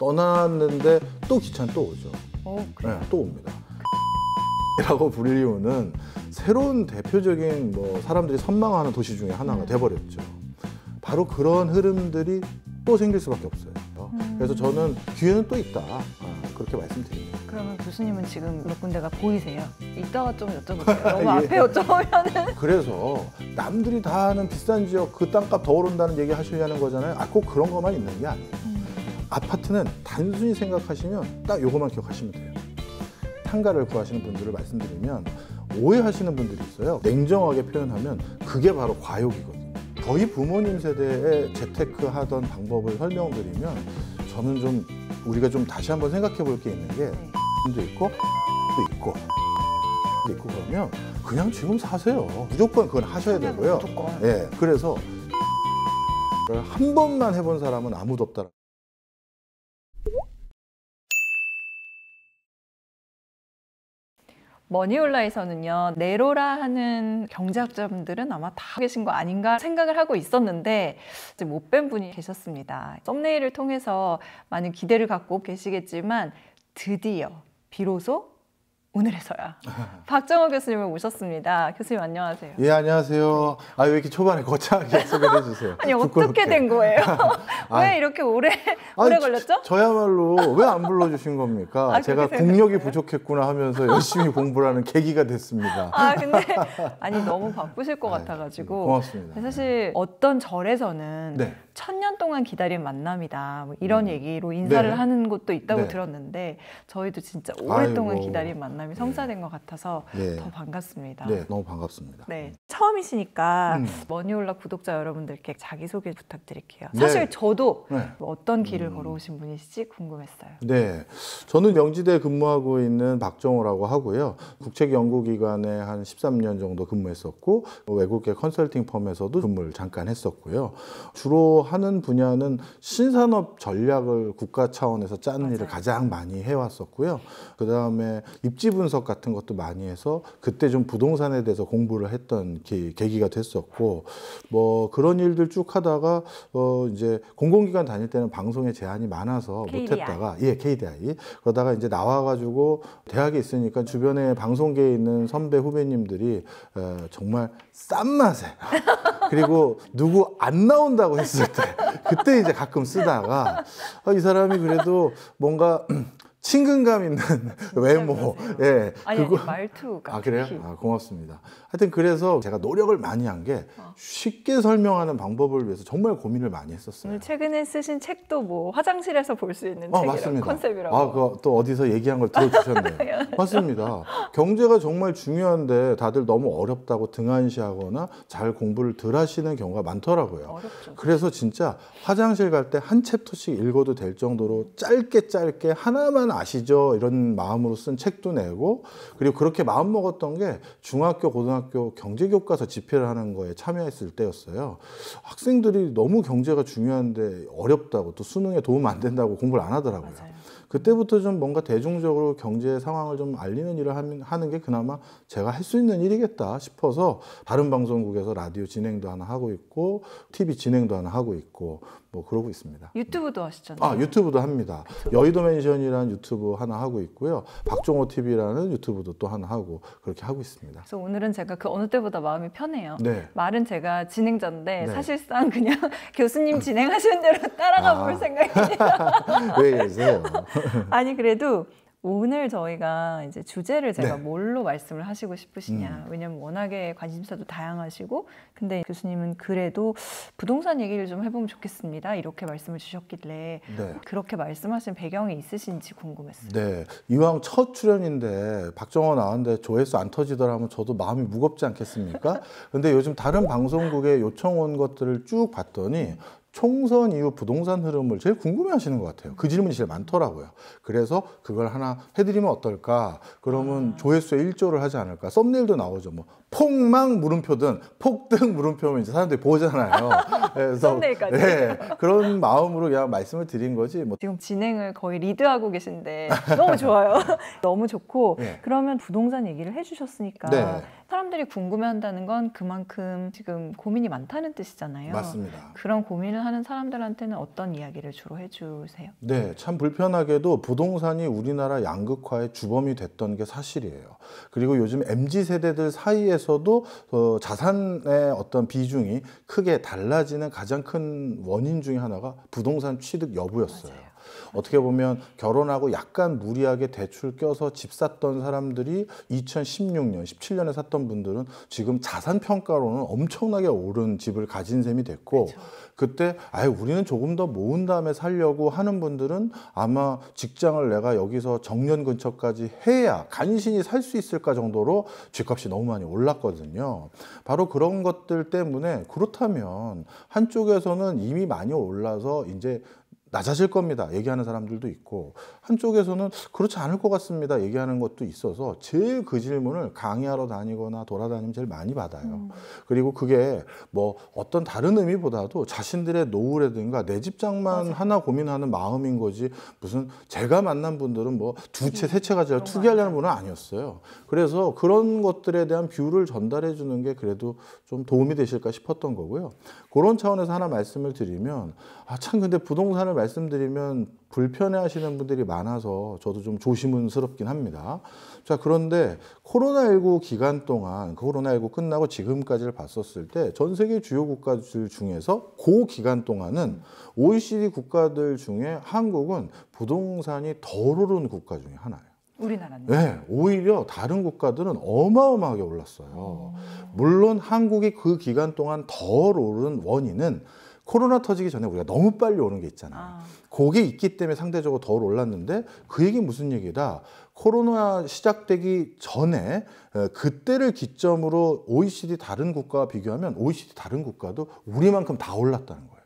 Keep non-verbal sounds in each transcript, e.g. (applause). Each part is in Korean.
떠났는데 또 기차는 또 오죠. 어, 네, 또 옵니다. 라고 불리우는 새로운 대표적인 뭐 사람들이 선망하는 도시 중에 하나가 네. 돼버렸죠. 바로 그런 흐름들이 또 생길 수밖에 없어요. 음. 그래서 저는 기회는 또 있다. 아, 그렇게 말씀드립니다. 그러면 교수님은 지금 몇 군데가 보이세요? 이따가 좀 여쭤볼게요. 너무 예. 앞에 여쭤보면 (laughs) 그래서 남들이 다아는 비싼 지역 그 땅값 더 오른다는 얘기 하시려는 거잖아요. 아, 꼭 그런 것만 있는 게 아니에요. 음. 아파트는 단순히 생각하시면 딱 요것만 기억하시면 돼요. 상가를 구하시는 분들을 말씀드리면 오해하시는 분들이 있어요. 냉정하게 표현하면 그게 바로 과욕이거든요. 저희 부모님 세대에 재테크 하던 방법을 설명드리면 저는 좀 우리가 좀 다시 한번 생각해 볼 게 있는 게도 네. 있고 도 있고 도 있고 그러면 그냥 지금 사세요. 무조건 그건 하셔야 되고요. 예. 네, 그래서 한 번만 해본 사람은 아무도 없다. 머니올라에서는요 네로라 하는 경제학자분들은 아마 다 계신 거 아닌가 생각을 하고 있었는데 못 뵌 분이 계셨습니다 썸네일을 통해서 많은 기대를 갖고 계시겠지만 드디어 비로소 오늘에서야 (laughs) 박정호 교수님을 모셨습니다. 교수님 안녕하세요. 예 안녕하세요. 아왜 이렇게 초반에 거창하게 소개해 (laughs) 주세요. 아니 부끄럽게. 어떻게 된 거예요? (laughs) 왜 이렇게 오래 아니, 걸렸죠? 저, 야말로 왜 안 불러주신 겁니까? 아, 제가 공력이 부족했구나 하면서 열심히 공부하는 계기가 됐습니다. 아 근데 아니 너무 바쁘실 것 네. 같아가지고 고맙습니다. 사실 어떤 절에서는 네. 천년 동안 기다린 만남이다. 뭐 이런 음. 얘기로 인사를 네. 하는 곳도 있다고 네. 들었는데 저희도 진짜 오랫동안 아이고. 기다린 만남이 네. 성사된 네. 것 같아서 네. 더 반갑습니다. 네, 너무 반갑습니다. 네, 처음이시니까 음. 머니올라 구독자 여러분들께 자기 소개 부탁드릴게요. 네. 사실 저도 뭐 어떤 길을 음. 걸어오신 분이시지 궁금했어요. 네, 저는 명지대 근무하고 있는 박정호라고 하고요. 국책연구기관에 한 13년 정도 근무했었고 외국계 컨설팅 펌에서도 근무를 잠깐 했었고요. 주로 하는 분야는 신산업 전략을 국가 차원에서 짜는 맞아요. 일을 가장 많이 해왔었고요. 그 다음에 입지 분석 같은 것도 많이 해서 그때 좀 부동산에 대해서 공부를 했던 기, 계기가 됐었고 뭐 그런 일들 쭉 하다가 어 이제 공공기관 다닐 때는 방송에 제한이 많아서 KDI. 못했다가 예 KDI 그러다가 이제 나와가지고 대학에 있으니까 주변에 방송계에 있는 선배 후배님들이 에, 정말 싼 맛에 그리고 누구 안 나온다고 했을 때 그때 이제 가끔 쓰다가 아, 이 사람이 그래도 뭔가 친근감 있는 (laughs) (laughs) 외모. 예. 아니, 그거... 아니, 말투가. 아, 그래요? 아, 고맙습니다. 하여튼 그래서 제가 노력을 많이 한게 어. 쉽게 설명하는 방법을 위해서 정말 고민을 많이 했었어요. 음, 최근에 쓰신 책도 뭐 화장실에서 볼 수 있는 아, 어, 책이 컨셉이라고. 아, 그또 어디서 얘기한 걸 들어주셨네요. (laughs) 맞습니다. 경제가 정말 중요한데 다들 너무 어렵다고 등한시하거나 잘 공부를 덜 하시는 경우가 많더라고요. 어렵죠. 그래서 진짜 화장실 갈 때 한 챕터씩 읽어도 될 정도로 짧게 짧게 하나만 사실 아시죠? 이런 마음으로 쓴 책도 내고 그리고 그렇게 마음 먹었던 게 중학교 고등학교 경제 교과서 집회를 하는 거에 참여했을 때였어요. 학생들이 너무 경제가 중요한데 어렵다고 또 수능에 도움 안 된다고 공부를 안 하더라고요. 맞아요. 그때부터 좀 뭔가 대중적으로 경제 상황을 좀 알리는 일을 하는 게 그나마 제가 할 수 있는 일이겠다 싶어서 다른 방송국에서 라디오 진행도 하나 하고 있고 TV 진행도 하나 하고 있고 뭐 그러고 있습니다. 유튜브도 하시잖아요. 아 유튜브도 합니다. 그쵸. 여의도 맨션이라는 유튜브 하나 하고 있고요. 박종호 TV라는 유튜브도 또 하나 하고 그렇게 하고 있습니다. 그래서 오늘은 제가 그 어느 때보다 마음이 편해요. 네. 말은 제가 진행자인데 네. 사실상 그냥 (laughs) 교수님 진행하시는 대로 따라가 아. 볼 생각이에요. (laughs) 왜 그러세요? 아니 그래도 오늘 저희가 이제 주제를 제가 네. 뭘로 말씀을 하시고 싶으시냐. 음. 왜냐면 워낙에 관심사도 다양하시고, 근데 교수님은 그래도 부동산 얘기를 좀 해보면 좋겠습니다. 이렇게 말씀을 주셨길래 네. 그렇게 말씀하신 배경이 있으신지 궁금했어요. 네, 이왕 첫 출연인데 박정호 나왔는데 조회수 안 터지더라면 저도 마음이 무겁지 않겠습니까? (laughs) 근데 요즘 다른 방송국에 요청 온 것들을 쭉 봤더니 총선 이후 부동산 흐름을 제일 궁금해 하시는 것 같아요. 그 질문이 제일 많더라고요. 그래서 그걸 하나 해드리면 어떨까? 그러면 아. 조회수에 일조를 하지 않을까? 썸네일도 나오죠. 뭐, 폭망 물음표든 폭등 물음표면 이제 사람들이 보잖아요. (laughs) 그래서 썸네일까지. 네, 그런 마음으로 그냥 말씀을 드린 거지. 뭐. 지금 진행을 거의 리드하고 계신데 너무 좋아요. (laughs) 너무 좋고 네. 그러면 부동산 얘기를 해주셨으니까 네. 사람들이 궁금해한다는 건 그만큼 지금 고민이 많다는 뜻이잖아요. 맞습니다. 그런 고민을 하는 사람들한테는 어떤 이야기를 주로 해주세요? 네, 참 불편하게도 부동산이 우리나라 양극화의 주범이 됐던 게 사실이에요. 그리고 요즘 mz 세대들 사이에서도 어, 자산의 어떤 비중이 크게 달라지는 가장 큰 원인 중에 하나가 부동산 취득 여부였어요. 맞아요. 어떻게 보면 결혼하고 약간 무리하게 대출 껴서 집 샀던 사람들이 2016년, 17년에 샀던 분들은 지금 자산 평가로는 엄청나게 오른 집을 가진 셈이 됐고 그렇죠. 그때 아예 우리는 조금 더 모은 다음에 살려고 하는 분들은 아마 직장을 내가 여기서 정년 근처까지 해야 간신히 살 수 있을까 정도로 집값이 너무 많이 올랐거든요. 바로 그런 것들 때문에 그렇다면 한쪽에서는 이미 많이 올라서 이제 낮아질 겁니다. 얘기하는 사람들도 있고 한쪽에서는 그렇지 않을 것 같습니다. 얘기하는 것도 있어서 제일 그 질문을 강의하러 다니거나 돌아다니면 제일 많이 받아요. 음. 그리고 그게 뭐 어떤 다른 의미보다도 자신들의 노후라든가 내 집장만 맞아. 하나 고민하는 마음인 거지 무슨 제가 만난 분들은 뭐 두 채, 음. 세 채가 제가 투기하려는 분은 아니었어요. 그래서 그런 것들에 대한 뷰를 전달해 주는 게 그래도 좀 도움이 되실까 싶었던 거고요. 그런 차원에서 하나 말씀을 드리면 아 참 근데 부동산을 말씀드리면 불편해하시는 분들이 많아서 저도 좀 조심스럽긴 합니다. 자 그런데 코로나19 기간 동안 그 코로나19 끝나고 지금까지를 봤었을 때 전 세계 주요 국가들 중에서 그 기간 동안은 OECD 국가들 중에 한국은 부동산이 덜 오른 국가 중에 하나예요. 우리나라 네, 오히려 다른 국가들은 어마어마하게 올랐어요. 물론 한국이 그 기간 동안 덜 오른 원인은 코로나 터지기 전에 우리가 너무 빨리 오는 게 있잖아요. 아. 그게 있기 때문에 상대적으로 덜 올랐는데 그 얘기 무슨 얘기다. 코로나 시작되기 전에 어, 그때를 기점으로 OECD 다른 국가와 비교하면 OECD 다른 국가도 우리만큼 다 올랐다는 거예요.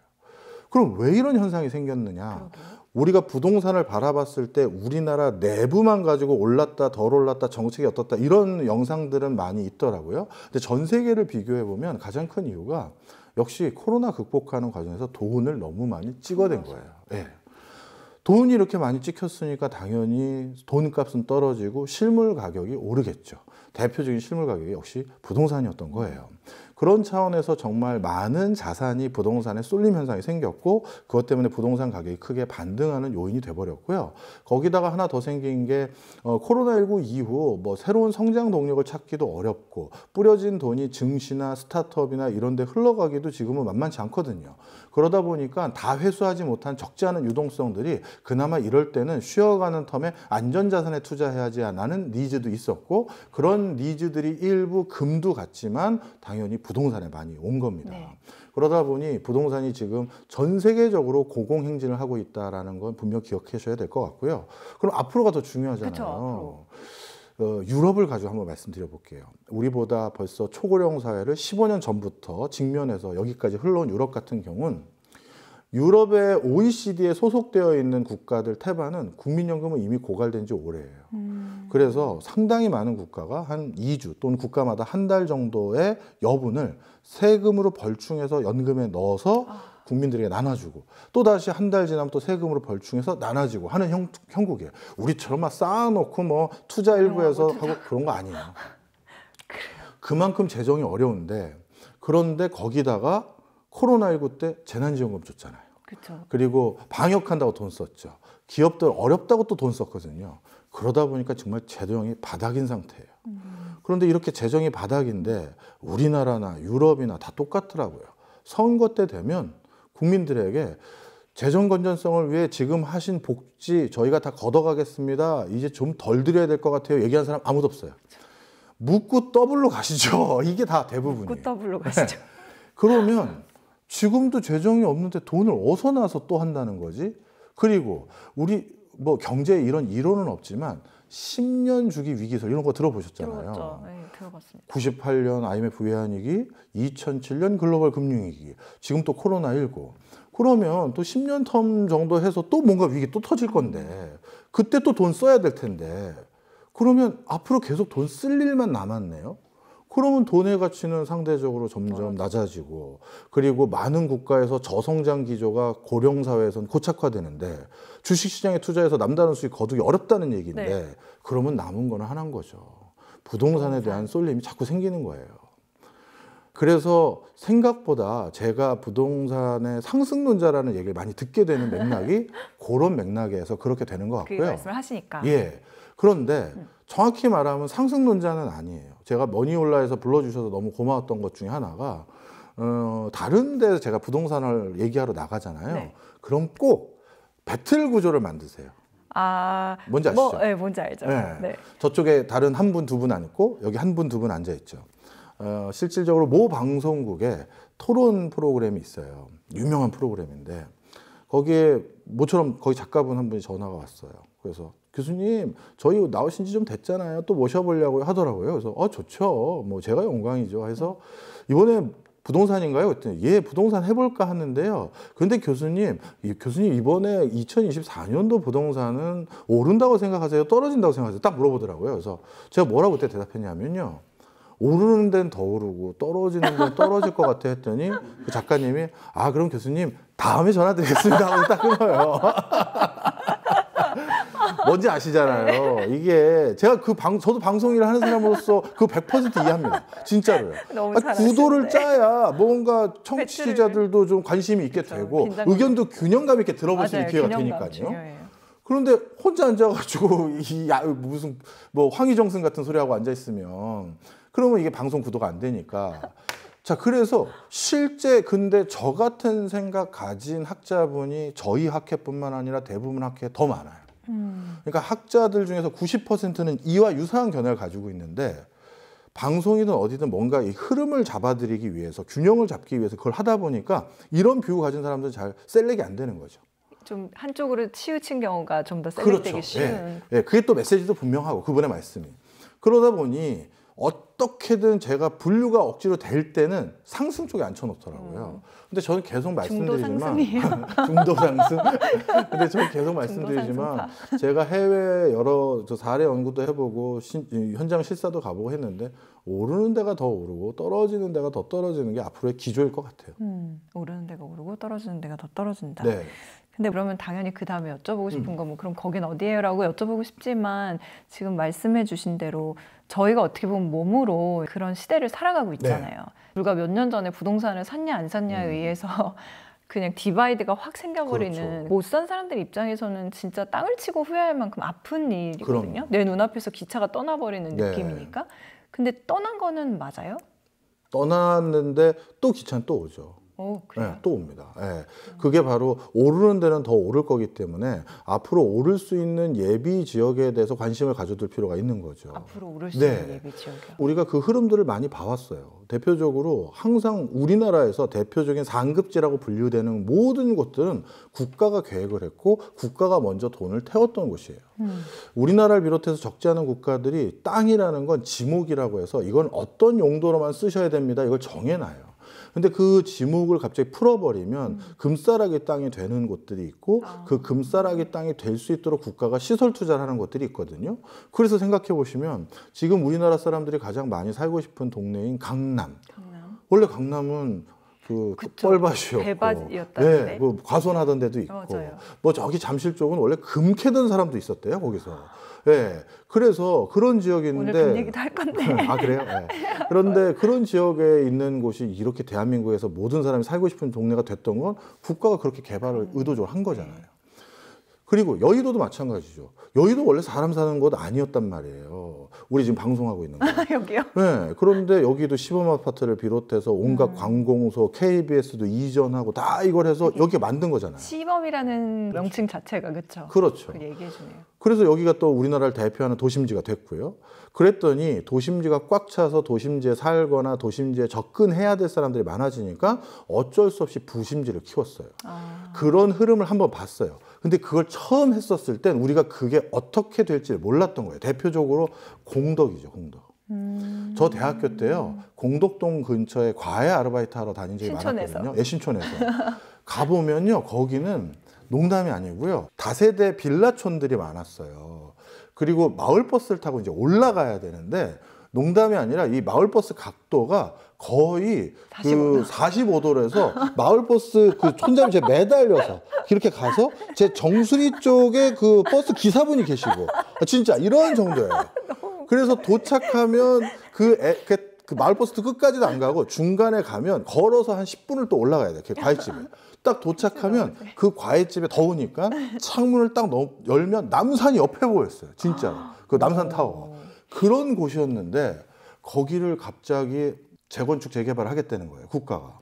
그럼 왜 이런 현상이 생겼느냐? 그러게 우리가 부동산을 바라봤을 때 우리나라 내부만 가지고 올랐다 덜 올랐다 정책이 어떻다 이런 영상들은 많이 있더라고요. 근데 전 세계를 비교해 보면 가장 큰 이유가 역시 코로나 극복하는 과정에서 돈을 너무 많이 찍어댄 거예요. 예. 돈이 이렇게 많이 찍혔으니까 당연히 돈값은 떨어지고 실물 가격이 오르겠죠. 대표적인 실물 가격이 역시 부동산이었던 거예요. 그런 차원에서 정말 많은 자산이 부동산에 쏠림 현상이 생겼고 그것 때문에 부동산 가격이 크게 반등하는 요인이 돼버렸고요. 거기다가 하나 더 생긴 게 어, 코로나19 이후 뭐 새로운 성장 동력을 찾기도 어렵고 뿌려진 돈이 증시나 스타트업이나 이런 데 흘러가기도 지금은 만만치 않거든요. 그러다 보니까 다 회수하지 못한 적지 않은 유동성들이 그나마 이럴 때는 쉬어가는 텀에 안전자산에 투자해야지 하는 니즈도 있었고 그런 니즈들이 일부 금도 갔지만 당연히 부동산에 많이 온 겁니다. 네. 그러다 보니 부동산이 지금 전 세계적으로 고공행진을 하고 있다는 라건 분명 기억하셔야 될 것 같고요. 그럼 앞으로가 더 중요하잖아요. 그쵸, 앞으로. 어, 유럽을 가지고 한번 말씀드려 볼게요. 우리보다 벌써 초고령 사회를 15년 전부터 직면해서 여기까지 흘러온 유럽 같은 경우는 유럽의 OECD에 소속되어 있는 국가들 태반은 국민연금은 이미 고갈된 지 오래예요. 음. 그래서 상당히 많은 국가가 한 2주 또는 국가마다 한 달 정도의 여분을 세금으로 벌충해서 연금에 넣어서 아. 국민들에게 나눠주고 또 다시 한 달 지나면 또 세금으로 벌충해서 나눠지고 하는 형, 형국이에요. 우리처럼 막 쌓아놓고 뭐 투자 일부에서 어, 하고 그런 거 아니에요. (laughs) 그만큼 재정이 어려운데 그런데 거기다가 코로나19 때 재난지원금 줬잖아요. 그쵸. 그리고 방역한다고 돈 썼죠. 기업들 어렵다고 또 돈 썼거든요. 그러다 보니까 정말 재정이 바닥인 상태예요. 음. 그런데 이렇게 재정이 바닥인데 우리나라나 유럽이나 다 똑같더라고요. 선거 때 되면 국민들에게 재정 건전성을 위해 지금 하신 복지 저희가 다 걷어가겠습니다. 이제 좀 덜 드려야 될 것 같아요. 얘기한 사람 아무도 없어요. 묻고 더블로 가시죠. (laughs) 이게 다 대부분이에요. 묻고 더블로 가시죠. 네. 그러면 지금도 재정이 없는데 돈을 어서 나서 또 한다는 거지? 그리고 우리 뭐경제 이런 이론은 없지만 10년 주기 위기설 이런 거 들어보셨잖아요. 들어죠 네, 들어봤습니다. 98년 IMF 외환위기, 2007년 글로벌 금융위기, 지금 또 코로나19. 그러면 또 10년 텀 정도 해서 또 뭔가 위기 또 터질 건데 그때 또 돈 써야 될 텐데 그러면 앞으로 계속 돈 쓸 일만 남았네요. 그러면 돈의 가치는 상대적으로 점점 그렇죠. 낮아지고 그리고 많은 국가에서 저성장 기조가 고령 사회에선 고착화되는데 주식 시장에 투자해서 남다른 수익 거두기 어렵다는 얘기인데 네. 그러면 남은 거는 하나인 거죠. 부동산에 그렇죠. 대한 쏠림이 자꾸 생기는 거예요. 그래서 생각보다 제가 부동산의 상승론자라는 얘기를 많이 듣게 되는 맥락이 (laughs) 그런 맥락에서 그렇게 되는 것 그 같고요. 그 말씀을 하시니까. 예. 그런데 음. 정확히 말하면 상승론자는 아니에요. 제가 머니올라에서 불러주셔서 너무 고마웠던 것 중에 하나가 어, 다른 데서 제가 부동산을 얘기하러 나가잖아요. 네. 그럼 꼭 배틀 구조를 만드세요. 아, 뭔지 뭐, 아시죠? 뭐, 네, 뭔지 알죠. 네. 네. 저쪽에 다른 한 분, 두 분 안 있고 여기 한 분, 두 분 앉아 있죠. 어, 실질적으로 모 방송국에 토론 프로그램이 있어요. 유명한 프로그램인데 거기에 모처럼 거기 작가분 한 분이 전화가 왔어요. 그래서 교수님 저희 나오신 지 좀 됐잖아요. 또 모셔보려고 하더라고요. 그래서 어 좋죠. 뭐 제가 영광이죠. 해서 이번에 부동산인가요? 그랬더니 예 부동산 해볼까 하는데요. 근데 교수님 교수님 이번에 2024년도 부동산은 오른다고 생각하세요? 떨어진다고 생각하세요? 딱 물어보더라고요. 그래서 제가 뭐라고 그때 대답했냐면요. 오르는 데는 더 오르고 떨어지는 데는 떨어질 것 같아 했더니 그 작가님이 아 그럼 교수님 다음에 전화드리겠습니다 하고 딱 끊어요. (laughs) 뭔지 아시잖아요. (laughs) 네. 이게 제가 그 방, 저도 방송 일을 하는 사람으로서 그100% 이해합니다. 진짜로요. (laughs) 너무 아, 구도를 짜야 뭔가 청취자들도 좀 관심이 있게 그렇죠. 되고 긴장감. 의견도 균형감 있게 들어볼 수 있는 기회가 되니까요. 중요해요. 그런데 혼자 앉아가지고 (laughs) 이 야, 무슨 뭐 황희정승 같은 소리하고 앉아 있으면 그러면 이게 방송 구도가 안 되니까. 자 그래서 실제 근데 저 같은 생각 가진 학자분이 저희 학회뿐만 아니라 대부분 학회더 많아요. 음. 그러니까 학자들 중에서 90%는 이와 유사한 견해를 가지고 있는데 방송이든 어디든 뭔가 이 흐름을 잡아들이기 위해서 균형을 잡기 위해서 그걸 하다 보니까 이런 비뷰 가진 사람들은 잘 셀렉이 안 되는 거죠. 좀 한쪽으로 치우친 경우가 좀더 그렇죠. 셀렉되기 그렇죠. 쉬운. 예. 예. 그게 또 메시지도 분명하고 그분의 말씀이. 그러다 보니 어떻게든 제가 분류가 억지로 될 때는 상승 쪽에 앉혀놓더라고요. 음. 근데 저는 계속 말씀드리지만 (laughs) 중도 상승. 근데 저는 계속 말씀드리지만 제가 해외 여러 저 사례 연구도 해보고 신, 현장 실사도 가보고 했는데 오르는 데가 더 오르고 떨어지는 데가 더 떨어지는 게 앞으로의 기조일 것 같아요. 음, 오르는 데가 오르고 떨어지는 데가 더 떨어진다. 네. 근데 그러면 당연히 그 다음에 여쭤보고 싶은 음. 거뭐 그럼 거긴 어디예요라고 여쭤보고 싶지만 지금 말씀해주신 대로 저희가 어떻게 보면 몸으로 그런 시대를 살아가고 네. 있잖아요. 네. 불과 몇 년 전에 부동산을 샀냐 안 샀냐에 음. 의해서 (laughs) 그냥 디바이드가 확 생겨버리는 그렇죠. 못산 사람들 입장에서는 진짜 땅을 치고 후회할 만큼 아픈 일이거든요. 그럼. 내 눈앞에서 기차가 떠나버리는 네. 느낌이니까. 근데 떠난 거는 맞아요? 떠났는데 또 기차는 또 오죠. 오, 어, 네, 또 옵니다. 네. 그게 바로 오르는 데는 더 오를 거기 때문에 앞으로 오를 수 있는 예비 지역에 대해서 관심을 가져둘 필요가 있는 거죠. 앞으로 오를 수 있는 네. 예비 지역. 우리가 그 흐름들을 많이 봐왔어요. 대표적으로 항상 우리나라에서 대표적인 상급지라고 분류되는 모든 곳들은 국가가 계획을 했고 국가가 먼저 돈을 태웠던 곳이에요. 음. 우리나라를 비롯해서 적지 않은 국가들이 땅이라는 건 지목이라고 해서 이건 어떤 용도로만 쓰셔야 됩니다. 이걸 정해놔요. 근데 그 지목을 갑자기 풀어버리면 음. 금싸라기 땅이 되는 곳들이 있고 아. 그 금싸라기 땅이 될 수 있도록 국가가 시설 투자를 하는 곳들이 있거든요. 그래서 생각해 보시면 지금 우리나라 사람들이 가장 많이 살고 싶은 동네인 강남. 강남. 원래 강남은 그뻘밭이요고밭이었다 네, 그 과손하던 데도 있고 어, 뭐 저기 잠실 쪽은 원래 금 캐던 사람도 있었대요 거기서 예 네, 그래서 그런 지역인데 오늘 얘기도 할 건데 (laughs) 아 그래요 네. 그런데 (laughs) 그런 지역에 있는 곳이 이렇게 대한민국에서 모든 사람이 살고 싶은 동네가 됐던 건 국가가 그렇게 개발을 음. 의도적으로 한 거잖아요 그리고 여의도도 마찬가지죠. 여의도 원래 사람 사는 곳 아니었단 말이에요. 우리 지금 방송하고 있는 거. 아, 여기요? 네. 그런데 여기도 시범 아파트를 비롯해서 온갖 음. 관공서, KBS도 이전하고 다 이걸 해서 음. 여기 만든 거잖아요. 시범이라는 그렇죠. 명칭 자체가 그렇죠. 그렇죠. 얘기해 주네요. 그래서 여기가 또 우리나라를 대표하는 도심지가 됐고요. 그랬더니 도심지가 꽉 차서 도심지에 살거나 도심지에 접근해야 될 사람들이 많아지니까 어쩔 수 없이 부심지를 키웠어요. 아. 그런 흐름을 한번 봤어요. 근데 그걸 처음 했었을 땐 우리가 그게 어떻게 될지 몰랐던 거예요. 대표적으로 공덕이죠, 공덕. 음... 저 대학교 때요 공덕동 근처에 과외 아르바이트 하러 다닌 적이 신촌에서. 많았거든요. 예, 신촌에서 가 보면요 거기는 농담이 아니고요 다세대 빌라촌들이 많았어요. 그리고 마을버스를 타고 이제 올라가야 되는데 농담이 아니라 이 마을버스 각도가 거의 그 45도에서 마을버스 그 손잡이 제 매달려서 이렇게 가서 제 정수리 쪽에 그 버스 기사분이 계시고 아, 진짜 이런 정도예요. 그래서 도착하면 그, 애, 그, 그 마을버스도 끝까지도 안 가고 중간에 가면 걸어서 한 10분을 또 올라가야 돼. 그 과일집에. 딱 도착하면 네. 그 과일집에 더우니까 창문을 딱 열면 남산이 옆에 보였어요. 진짜로. 아, 그 남산 타워. 그런 곳이었는데 거기를 갑자기 재건축 재개발을 하겠다는 거예요. 국가가.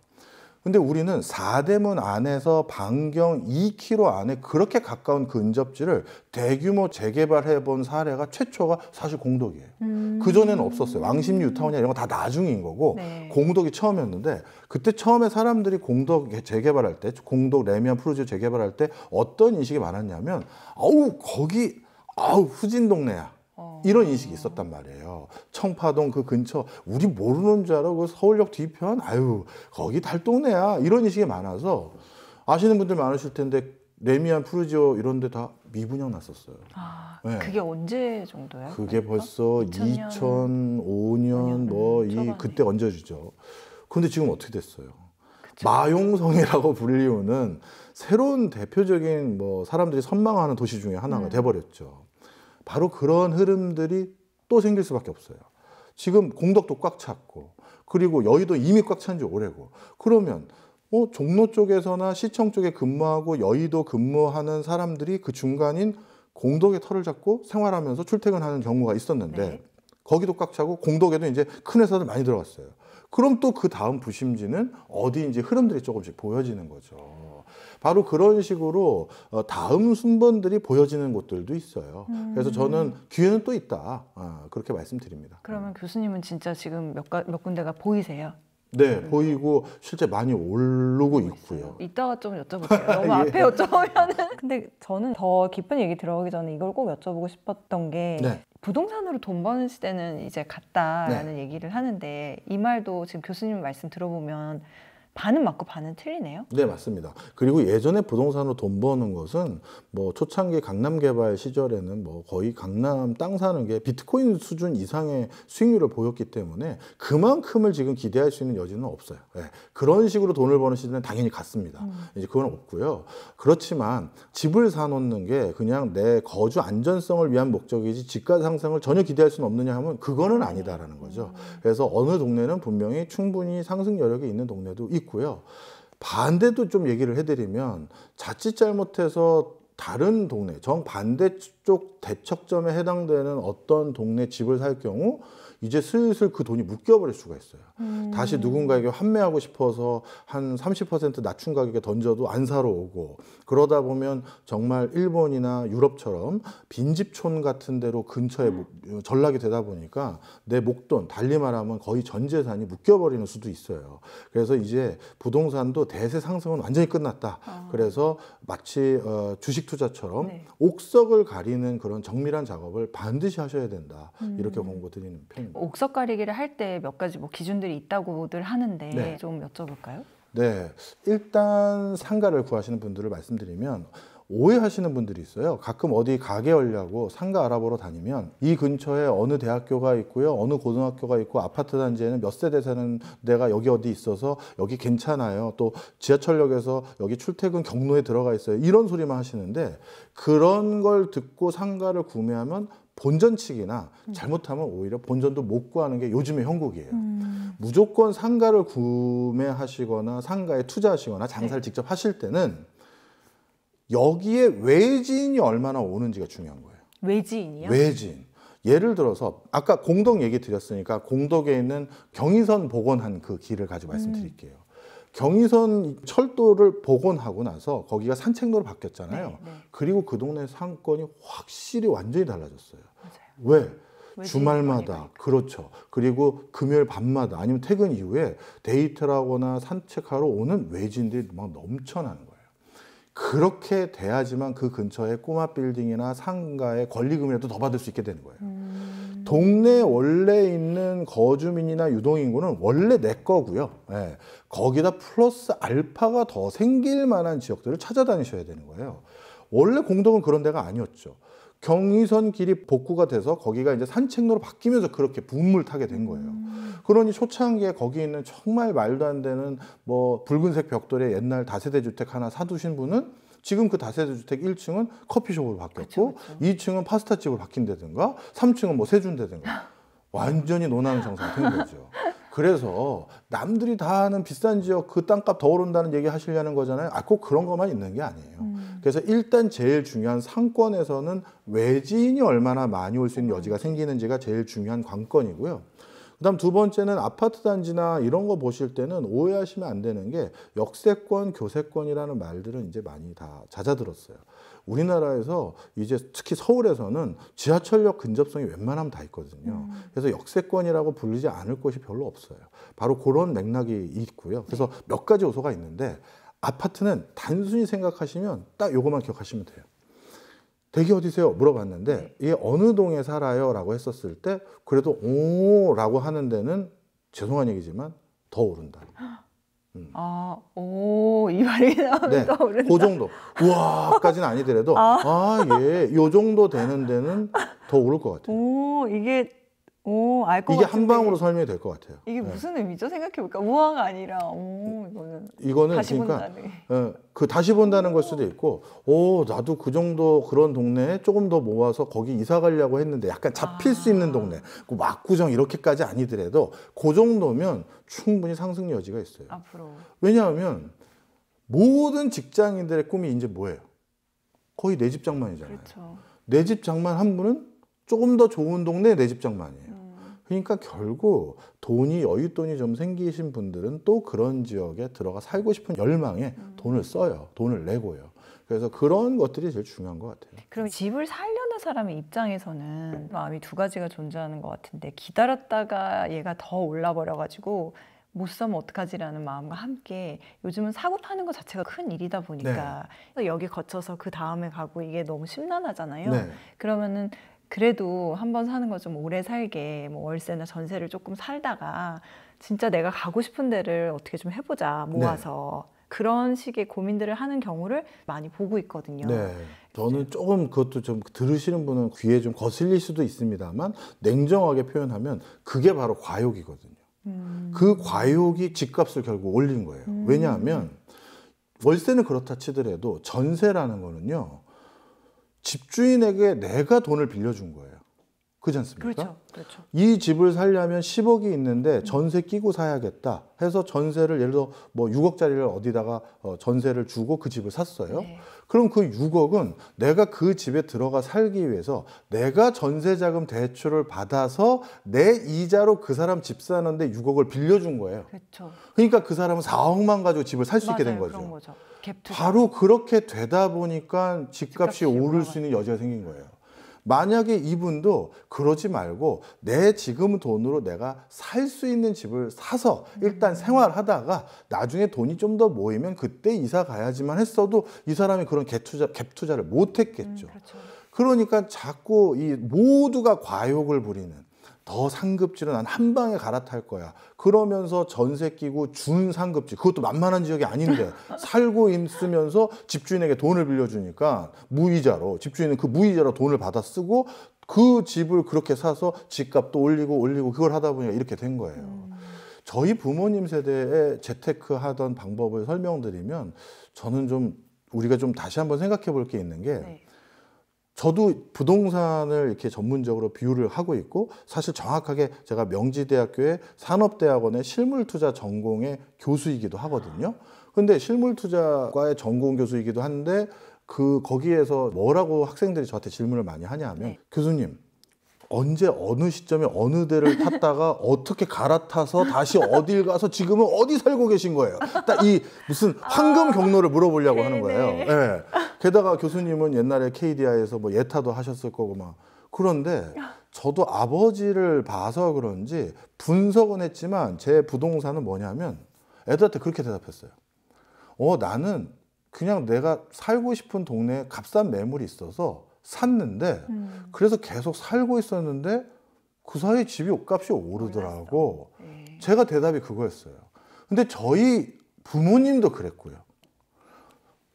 근데 우리는 사대문 안에서 반경 2km 안에 그렇게 가까운 근접지를 대규모 재개발해 본 사례가 최초가 사실 공덕이에요. 음. 그전에는 없었어요. 왕십 리유타운이나 음. 이런 거 다 나중인 거고 네. 공덕이 처음이었는데 그때 처음에 사람들이 공덕 재개발할 때 공덕 레미안 프로젝트 재개발할 때 어떤 인식이 많았냐면 아우 거기 아우 후진 동네야. 이런 인식이 있었단 말이에요. 청파동 그 근처 우리 모르는 줄 알아. 그 서울역 뒤편 아유 거기 달동네야 이런 인식이 많아서 아시는 분들 많으실 텐데 레미안 푸르지오 이런 데 다 미분양 났었어요. 아, 네. 그게 언제 정도야? 그게 그러니까? 벌써 2 0 0년5년뭐 이 그때 얹어주죠. 근데 지금 어떻게 됐어요? 그쵸. 마용성이라고 (laughs) 불리우는 새로운 대표적인 뭐 사람들이 선망하는 도시 중에 하나가 음. 돼버렸죠. 바로 그런 흐름들이 또 생길 수밖에 없어요. 지금 공덕도 꽉 찼고 그리고 여의도 이미 꽉 찬 지 오래고 그러면 어, 종로 쪽에서나 시청 쪽에 근무하고 여의도 근무하는 사람들이 그 중간인 공덕의 털을 잡고 생활하면서 출퇴근하는 경우가 있었는데 네. 거기도 꽉 차고 공덕에도 이제 큰 회사들 많이 들어갔어요. 그럼 또 그 다음 부심지는 어디 인지 흐름들이 조금씩 보여지는 거죠. 바로 그런 식으로 어, 다음 순번들이 보여지는 곳들도 있어요. 음. 그래서 저는 기회는 또 있다. 어, 그렇게 말씀드립니다. 그러면 교수님은 진짜 지금 몇, 가, 몇 군데가 보이세요? 네, 음. 보이고 실제 많이 오르고 있고요. 이따가 좀 여쭤볼게요. (laughs) 너무 예. 앞에 여쭤보면 (laughs) 근데 저는 더 깊은 얘기 들어가기 전에 이걸 꼭 여쭤보고 싶었던 게 네. 부동산으로 돈 버는 시대는 이제 갔다라는 네. 얘기를 하는데 이 말도 지금 교수님 말씀 들어보면 반은 맞고 반은 틀리네요. 네, 맞습니다. 그리고 예전에 부동산으로 돈 버는 것은 뭐 초창기 강남 개발 시절에는 뭐 거의 강남 땅 사는 게 비트코인 수준 이상의 수익률을 보였기 때문에 그만큼을 지금 기대할 수 있는 여지는 없어요. 네, 그런 식으로 돈을 버는 시대는 당연히 갔습니다. 음. 이제 그건 없고요. 그렇지만 집을 사놓는 게 그냥 내 거주 안전성을 위한 목적이지 집가 상승을 전혀 기대할 수는 없느냐 하면 그거는 아니다라는 거죠. 음. 그래서 어느 동네는 분명히 충분히 상승 여력이 있는 동네도 있고요. 반대도 좀 얘기를 해드리면 자칫 잘못해서 다른 동네, 정반대쪽 대척점에 해당되는 어떤 동네 집을 살 경우 이제 슬슬 그 돈이 묶여버릴 수가 있어요. 음. 다시 누군가에게 환매하고 싶어서 한 30% 낮춘 가격에 던져도 안 사러 오고 그러다 보면 정말 일본이나 유럽처럼 빈집촌 같은 데로 근처에 음. 전락이 되다 보니까 내 목돈 달리 말하면 거의 전 재산이 묶여버리는 수도 있어요. 그래서 이제 부동산도 대세 상승은 완전히 끝났다. 아. 그래서 마치 어, 주식 투자처럼 네. 옥석을 가리는 그런 정밀한 작업을 반드시 하셔야 된다. 음. 이렇게 권고 드리는 편입니다. 옥석 가리기를 할 때 몇 가지 뭐 기준들이 있다고들 하는데 네. 좀 여쭤볼까요? 네, 일단 상가를 구하시는 분들을 말씀드리면 오해하시는 분들이 있어요. 가끔 어디 가게 열려고 상가 알아보러 다니면 이 근처에 어느 대학교가 있고요. 어느 고등학교가 있고 아파트 단지에는 몇 세대 사는 데가 여기 어디 있어서 여기 괜찮아요. 또 지하철역에서 여기 출퇴근 경로에 들어가 있어요. 이런 소리만 하시는데 그런 걸 듣고 상가를 구매하면 본전 측이나 음. 잘못하면 오히려 본전도 못 구하는 게 요즘의 형국이에요. 음. 무조건 상가를 구매하시거나 상가에 투자하시거나 장사를 네. 직접 하실 때는 여기에 외지인이 얼마나 오는지가 중요한 거예요. 외지인이요? 외지인. 예를 들어서 아까 공덕 얘기 드렸으니까 공덕에 있는 경의선 복원한 그 길을 가지고 말씀드릴게요. 음. 경의선 철도를 복원하고 나서 거기가 산책로로 바뀌었잖아요. 네, 네. 그리고 그 동네 상권이 확실히 완전히 달라졌어요. 왜? 주말마다 그렇죠. 그리고 금요일 밤마다 아니면 퇴근 이후에 데이트하거나 산책하러 오는 외진들이 막 넘쳐나는 거예요. 그렇게 돼야지만 그 근처에 꼬마 빌딩이나 상가의 권리금이라도 더 받을 수 있게 되는 거예요. 음... 동네 원래 있는 거주민이나 유동인구는 원래 내 거고요. 예. 거기다 플러스 알파가 더 생길 만한 지역들을 찾아다니셔야 되는 거예요. 원래 공동은 그런 데가 아니었죠. 경의선 길이 복구가 돼서 거기가 이제 산책로로 바뀌면서 그렇게 붐을 타게 된 거예요. 그러니 초창기에 거기 있는 정말 말도 안 되는 뭐 붉은색 벽돌의 옛날 다세대 주택 하나 사두신 분은 지금 그 다세대 주택 1층은 커피숍으로 바뀌었고 그쵸, 그쵸. 2층은 파스타집으로 바뀐다든가 3층은 뭐 세준다든가 완전히 노난상상 된 거죠. 그래서 남들이 다 아는 비싼 지역 그 땅값 더 오른다는 얘기 하시려는 거잖아요. 아, 꼭 그런 것만 있는 게 아니에요. 그래서 일단 제일 중요한 상권에서는 외지인이 얼마나 많이 올 수 있는 여지가 생기는지가 제일 중요한 관건이고요. 그다음 두 번째는 아파트 단지나 이런 거 보실 때는 오해하시면 안 되는 게 역세권, 교세권이라는 말들은 이제 많이 다 잦아들었어요. 우리나라에서 이제 특히 서울에서는 지하철역 근접성이 웬만하면 다 있거든요. 음. 그래서 역세권이라고 불리지 않을 곳이 별로 없어요. 바로 그런 맥락이 있고요. 그래서 네. 몇 가지 요소가 있는데 아파트는 단순히 생각하시면 딱 요것만 기억하시면 돼요. 대이 어디세요? 물어봤는데 얘 네. 어느 동에 살아요? 라고 했었을 때 그래도 오 라고 하는 데는 죄송한 얘기지만 더 오른다. (gasps) 음. 아, 오, 이 말이 네. 나오면 네, 더 오른다. 그 정도. 우와까지는 아니더라도 아, 아 예, 요 정도 되는 데는 더 오를 것 같아요. 오, 이게 오, 알것 이게 한 방으로 설명이 될 것 같아요. 이게 네. 무슨 의미죠? 생각해볼까? 우아가 아니라, 오, 이거는. 이거는 다시 그러니까, 본다는. 예, 어, 그 다시 본다는 걸 수도 있고, 오, 나도 그 정도 그런 동네에 조금 더 모아서 거기 이사 가려고 했는데 약간 잡힐 아. 수 있는 아. 동네, 그 막구정 이렇게까지 아니더라도 그 정도면 충분히 상승 여지가 있어요. 앞으로. 왜냐하면 모든 직장인들의 꿈이 이제 뭐예요? 거의 내 집 장만이잖아요. 그렇죠. 내 집 장만 한 분은 조금 더 좋은 동네 내 집장만이에요. 그러니까 결국 돈이 여윳돈이 좀 생기신 분들은 또 그런 지역에 들어가 살고 싶은 열망에 음. 돈을 써요. 돈을 내고요. 그래서 그런 것들이 제일 중요한 것 같아요. 그럼 집을 살려는 사람의 입장에서는 마음이 두 가지가 존재하는 것 같은데 기다렸다가 얘가 더 올라버려가지고 못 사면 어떡하지라는 마음과 함께 요즘은 사고 파는 것 자체가 큰 일이다 보니까 네. 여기 거쳐서 그 다음에 가고 이게 너무 심란하잖아요. 네. 그러면은 그래도 한 번 사는 거 좀 오래 살게 뭐 월세나 전세를 조금 살다가 진짜 내가 가고 싶은 데를 어떻게 좀 해보자 모아서 네. 그런 식의 고민들을 하는 경우를 많이 보고 있거든요. 네. 저는 조금 그것도 좀 들으시는 분은 귀에 좀 거슬릴 수도 있습니다만 냉정하게 표현하면 그게 바로 과욕이거든요. 음. 그 과욕이 집값을 결국 올린 거예요. 음. 왜냐하면 월세는 그렇다 치더라도 전세라는 거는요. 집주인에게 내가 돈을 빌려준 거예요. 그지 렇 않습니까? 그렇죠. 그렇죠. 이 집을 살려면 10억이 있는데 전세 끼고 사야겠다 해서 전세를 예를 들어 뭐 6억짜리를 어디다가 어, 전세를 주고 그 집을 샀어요. 네. 그럼 그 6억은 내가 그 집에 들어가 살기 위해서 내가 전세자금 대출을 받아서 내 이자로 그 사람 집 사는데 6억을 빌려준 거예요. 그렇죠. 그러니까 그 사람은 4억만 가지고 집을 살 수 있게 된 거죠. 거죠. 바로 그렇게 되다 보니까 집값이, 집값이 오를 수 있는 여지가 생긴 거예요. 만약에 이분도 그러지 말고 내 지금 돈으로 내가 살 수 있는 집을 사서 일단 생활하다가 나중에 돈이 좀 더 모이면 그때 이사 가야지만 했어도 이 사람이 그런 갭투자, 갭투자를 못했겠죠. 음, 그렇죠. 그러니까 자꾸 이 모두가 과욕을 부리는 더 상급지로 난 한 방에 갈아탈 거야. 그러면서 전세 끼고 준 상급지 그것도 만만한 지역이 아닌데 (laughs) 살고 있으면서 집주인에게 돈을 빌려주니까 무이자로 집주인은 그 무이자로 돈을 받아 쓰고 그 집을 그렇게 사서 집값도 올리고 올리고 그걸 하다 보니까 이렇게 된 거예요. 음. 저희 부모님 세대에 재테크 하던 방법을 설명드리면 저는 좀 우리가 좀 다시 한번 생각해 볼 게 있는 게 네. 저도 부동산을 이렇게 전문적으로 비유를 하고 있고 사실 정확하게 제가 명지대학교의 산업대학원의 실물투자 전공의 교수이기도 하거든요. 근데 실물투자과의 전공 교수이기도 한데 그 거기에서 뭐라고 학생들이 저한테 질문을 많이 하냐면 하 네. 교수님 언제 어느 시점에 어느 대를 탔다가 (laughs) 어떻게 갈아타서 다시 어딜 가서 지금은 어디 살고 계신 거예요. 딱 이 무슨 황금 아, 경로를 물어보려고 네네. 하는 네, 거예요. 네. 예. 네. 게다가 교수님은 옛날에 KDI에서 뭐 예타도 하셨을 거고 막 그런데 저도 아버지를 봐서 그런지 분석은 했지만 제 부동산은 뭐냐면 애들한테 그렇게 대답했어요. 어 나는 그냥 내가 살고 싶은 동네에 값싼 매물이 있어서 샀는데 음. 그래서 계속 살고 있었는데 그 사이 집이 값이 오르더라고. 네. 제가 대답이 그거였어요. 근데 저희 부모님도 그랬고요.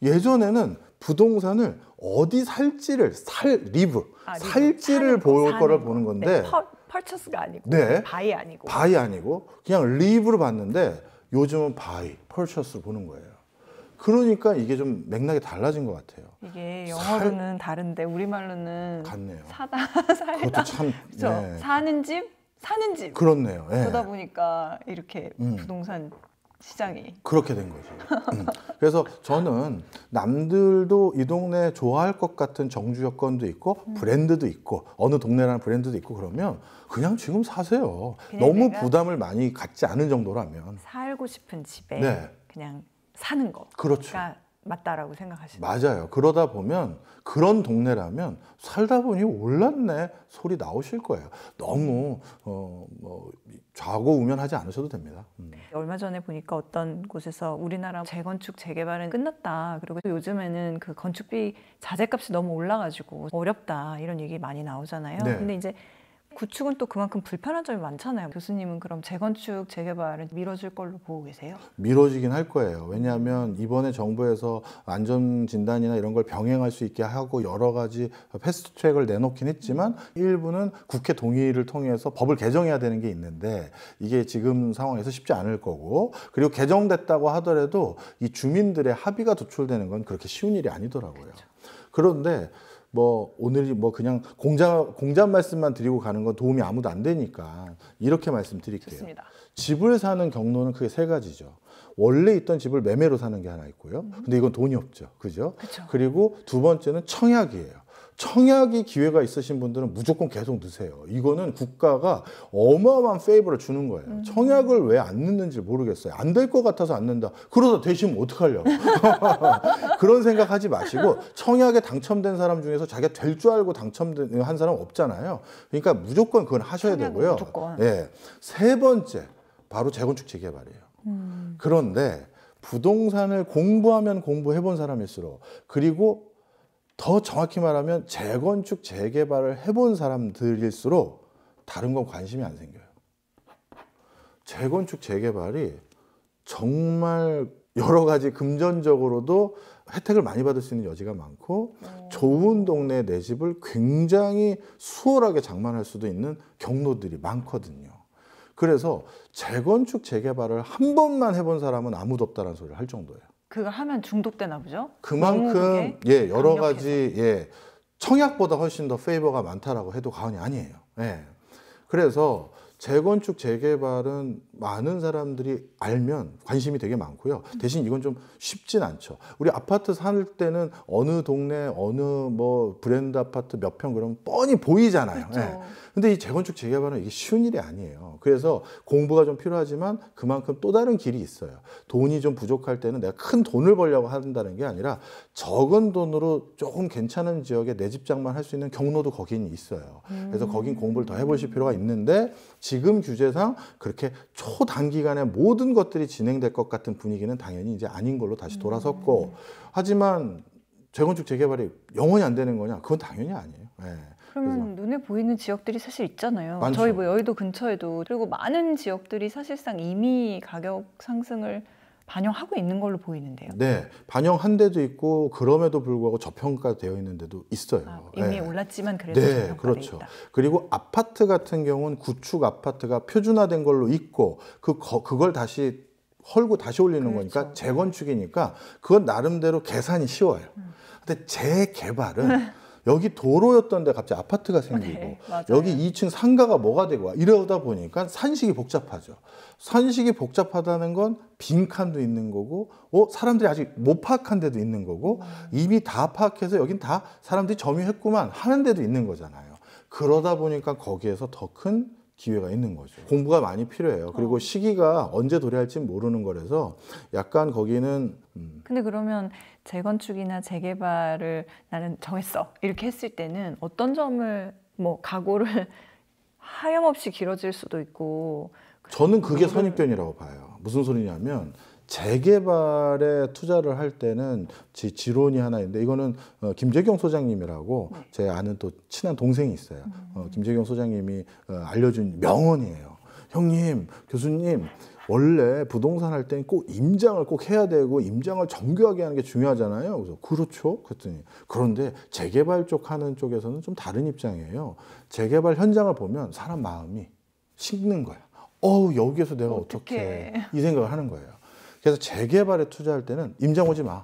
예전에는 부동산을 어디 살지를 살 리브 아, 살지를 볼 거를 보는 네, 건데 네, 펄처스가 아니고 네, 바이 아니고 바이 아니고 그냥 리브로 봤는데 요즘은 바이 펄처스 보는 거예요. 그러니까 이게 좀 맥락이 달라진 것 같아요. 이게 영어로는 살... 다른데 우리말로는 같네요. 사다 살다 그것도 참 그렇죠? 네. 사는 집 사는 집 그렇네요. 네. 그러다 보니까 이렇게 음. 부동산 시장이 그렇게 된 거죠. 음. 그래서 저는 남들도 이 동네 좋아할 것 같은 정주 여건도 있고 음. 브랜드도 있고 어느 동네라는 브랜드도 있고 그러면 그냥 지금 사세요. 그냥 너무 부담을 많이 갖지 않은 정도라면 살고 싶은 집에 네. 그냥 사는 거. 그렇죠. 그러니까 맞다라고 생각하시죠? 맞아요. 그러다 보면 그런 동네라면 살다 보니 올랐네 소리 나오실 거예요. 너무 어, 뭐 좌고우면하지 않으셔도 됩니다. 음. 얼마 전에 보니까 어떤 곳에서 우리나라 재건축 재개발은 끝났다. 그리고 요즘에는 그 건축비 자재값이 너무 올라가지고 어렵다 이런 얘기 많이 나오잖아요. 네. 근데 이제 구축은 또 그만큼 불편한 점이 많잖아요. 교수님은 그럼 재건축, 재개발은 미뤄질 걸로 보고 계세요? 미뤄지긴 할 거예요. 왜냐하면 이번에 정부에서 안전진단이나 이런 걸 병행할 수 있게 하고 여러 가지 패스트 트랙을 내놓긴 했지만 일부는 국회 동의를 통해서 법을 개정해야 되는 게 있는데 이게 지금 상황에서 쉽지 않을 거고 그리고 개정됐다고 하더라도 이 주민들의 합의가 도출되는 건 그렇게 쉬운 일이 아니더라고요. 그렇죠. 그런데 뭐 오늘 뭐 그냥 공자 공자 말씀만 드리고 가는 건 도움이 아무도 안 되니까 이렇게 말씀드릴게요. 좋습니다. 집을 사는 경로는 크게 세 가지죠. 원래 있던 집을 매매로 사는 게 하나 있고요. 근데 이건 돈이 없죠. 그죠? 그쵸. 그리고 두 번째는 청약이에요. 청약이 기회가 있으신 분들은 무조건 계속 넣으세요. 이거는 국가가 어마어마한 페이버를 주는 거예요. 음. 청약을 왜 안 넣는지 모르겠어요. 안 될 것 같아서 안 넣는다. 그러다 되시면 어떡하려고. (laughs) 그런 생각하지 마시고 청약에 당첨된 사람 중에서 자기가 될 줄 알고 당첨된 한 사람 없잖아요. 그러니까 무조건 그건 하셔야 되고요. 무조세 예. 번째 바로 재건축 재개발이에요. 음. 그런데 부동산을 공부하면 공부해본 사람일수록 그리고 더 정확히 말하면 재건축 재개발을 해본 사람들일수록 다른 건 관심이 안 생겨요. 재건축 재개발이 정말 여러 가지 금전적으로도 혜택을 많이 받을 수 있는 여지가 많고 네. 좋은 동네 내 집을 굉장히 수월하게 장만할 수도 있는 경로들이 많거든요. 그래서 재건축 재개발을 한 번만 해본 사람은 아무도 없다는 소리를 할 정도예요. 그거 하면 중독되나 보죠. 그만큼 예 여러 강력해서. 가지 예 청약보다 훨씬 더 페이버가 많다라고 해도 과언이 아니에요. 예. 그래서 재건축 재개발은 많은 사람들이 알면 관심이 되게 많고요. 대신 이건 좀 쉽진 않죠. 우리 아파트 살 때는 어느 동네 어느 뭐 브랜드 아파트 몇 평 그러면 뻔히 보이잖아요. 예. 그렇죠. 예. 근데 이 재건축 재개발은 이게 쉬운 일이 아니에요. 그래서 공부가 좀 필요하지만 그만큼 또 다른 길이 있어요. 돈이 좀 부족할 때는 내가 큰 돈을 벌려고 한다는 게 아니라 적은 돈으로 조금 괜찮은 지역에 내 집장만 할 수 있는 경로도 거긴 있어요. 그래서 음. 거긴 공부를 더 해보실 필요가 있는데 지금 규제상 그렇게 초단기간에 모든 것들이 진행될 것 같은 분위기는 당연히 이제 아닌 걸로 다시 음. 돌아섰고 하지만 재건축 재개발이 영원히 안 되는 거냐? 그건 당연히 아니에요. 예. 그러면 눈에 보이는 지역들이 사실 있잖아요. 많죠. 저희 뭐 여의도 근처에도 그리고 많은 지역들이 사실상 이미 가격 상승을 반영하고 있는 걸로 보이는데요. 네, 반영한 데도 있고 그럼에도 불구하고 저평가되어 있는 데도 있어요. 아, 이미 네. 올랐지만 그래도 네, 저평가 그렇죠. 있다. 그리고 아파트 같은 경우는 구축 아파트가 표준화된 걸로 있고 그 거, 그걸 다시 헐고 다시 올리는 그렇죠. 거니까 재건축이니까 그건 나름대로 계산이 쉬워요. 음. 근데 재개발은 (laughs) 여기 도로였던데 갑자기 아파트가 생기고 네, 여기 2층 상가가 뭐가 되고 이러다 보니까 산식이 복잡하죠. 산식이 복잡하다는 건 빈칸도 있는 거고 어 사람들이 아직 못 파악한 데도 있는 거고 음. 이미 다 파악해서 여긴 다 사람들이 점유했구만 하는 데도 있는 거잖아요. 그러다 보니까 거기에서 더 큰 기회가 있는 거죠. 공부가 많이 필요해요. 그리고 어. 시기가 언제 도래할지 모르는 거라서 약간 거기는 음. 근데 그러면 재건축이나 재개발을 나는 정했어 이렇게 했을 때는 어떤 점을 뭐 각오를 (laughs) 하염없이 길어질 수도 있고 저는 그게 선입견이라고 봐요. 무슨 소리냐면 재개발에 투자를 할 때는 제 지론이 하나 있는데 이거는 어, 김재경 소장님이라고 네. 제 아는 또 친한 동생이 있어요. 음. 어, 김재경 소장님이 어, 알려준 명언이에요. 형님, 교수님, 원래 부동산 할 때는 꼭 임장을 꼭 해야 되고 임장을 정교하게 하는 게 중요하잖아요. 그래서 그렇죠. 그랬더니 그런데 재개발 쪽 하는 쪽에서는 좀 다른 입장이에요. 재개발 현장을 보면 사람 마음이 식는 거야. 어우 여기에서 내가 어떻게 이 생각을 하는 거예요. 그래서 재개발에 투자할 때는 임장 오지 마.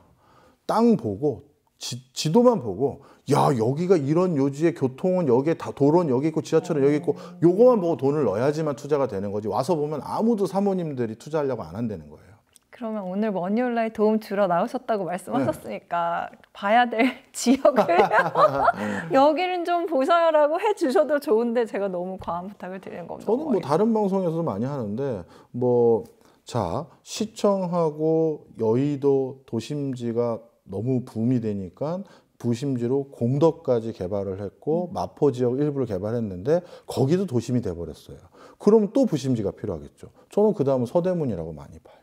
땅 보고 지, 지도만 보고 야 여기가 이런 요지에 교통은 여기에 다 도로는 여기 있고 지하철은 여기 있고 요거만 보고 돈을 넣어야지만 투자가 되는 거지 와서 보면 아무도 사모님들이 투자하려고 안 한다는 거예요. 그러면 오늘 머니올라의 도움 주러 나오셨다고 말씀하셨으니까 네. 봐야 될 (laughs) 지역을 (laughs) 여기는 좀 보셔요라고 해주셔도 좋은데 제가 너무 과한 부탁을 드리는 겁니다. 저는 뭐 다른 방송에서도 많이 하는데 뭐자 시청하고 여의도 도심지가 너무 붐이 되니까 부심지로 공덕까지 개발을 했고 음. 마포 지역 일부를 개발했는데 거기도 도심이 돼버렸어요. 그럼 또 부심지가 필요하겠죠. 저는 그 다음은 서대문이라고 많이 봐요.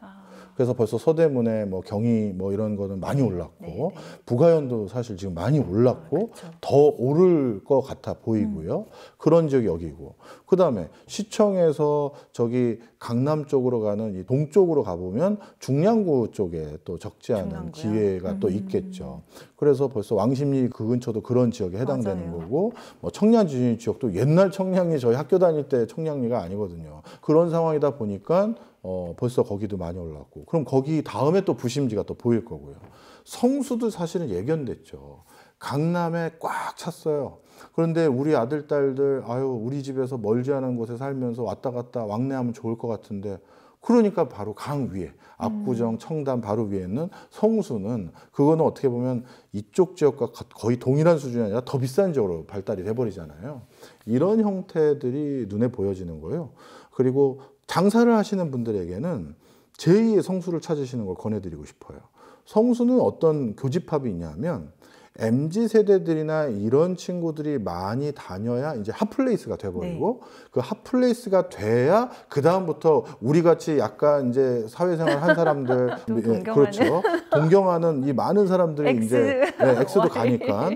그래서 벌써 서대문에 뭐 경희 뭐 이런 거는 많이 올랐고 네, 네. 부가현도 사실 지금 많이 아, 올랐고 아, 더 오를 것 같아 보이고요. 음. 그런 지역이 여기고 그다음에 시청에서 저기 강남 쪽으로 가는 이 동쪽으로 가보면 중량구 쪽에 또 적지 않은 중랑구요? 기회가 음. 또 있겠죠. 그래서 벌써 왕십리 그 근처도 그런 지역에 해당되는 맞아요. 거고 뭐 청량 지 지역도 옛날 청량리 저희 학교 다닐 때 청량리가 아니거든요. 그런 상황이다 보니까 어, 벌써 거기도 많이 올랐고 그럼 거기 다음에 또 부심지가 또 보일 거고요. 성수도 사실은 예견됐죠. 강남에 꽉 찼어요. 그런데 우리 아들 딸들 아유 우리 집에서 멀지 않은 곳에 살면서 왔다 갔다 왕래하면 좋을 것 같은데 그러니까 바로 강 위에 압구정 음. 청담 바로 위에 있는 성수는 그거는 어떻게 보면 이쪽 지역과 거의 동일한 수준이 아니라 더 비싼 지역으로 발달이 돼버리잖아요 이런 형태들이 눈에 보여지는 거예요 그리고 장사를 하시는 분들에게는 제2의 성수를 찾으시는 걸 권해드리고 싶어요. 성수는 어떤 교집합이 있냐면 MZ 세대들이나 이런 친구들이 많이 다녀야 이제 핫플레이스가 돼버리고 네. 그 핫플레이스가 돼야 그 다음부터 우리 같이 약간 이제 사회생활 한 사람들 (laughs) 예, 그렇죠 (laughs) 동경하는 이 많은 사람들이 X. 이제 네, X도 가니까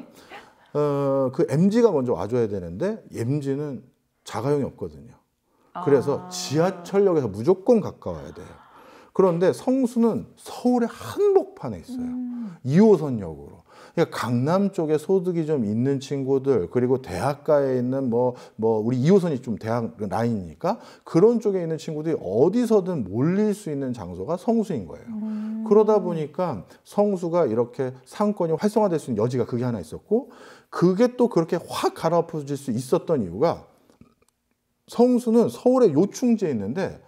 어, 그 MZ가 먼저 와줘야 되는데 MZ는 자가용이 없거든요. 그래서 아. 지하철역에서 무조건 가까워야 돼요. 그런데 성수는 서울의 한복판에 있어요. 음. 2호선 역으로. 그러니까 강남 쪽에 소득이 좀 있는 친구들 그리고 대학가에 있는 뭐뭐 뭐 우리 2호선이 좀 대학 라인이니까 그런 쪽에 있는 친구들이 어디서든 몰릴 수 있는 장소가 성수인 거예요. 음. 그러다 보니까 성수가 이렇게 상권이 활성화될 수 있는 여지가 그게 하나 있었고 그게 또 그렇게 확 갈아엎어질 수 있었던 이유가 성수는 서울의 요충지에 있는데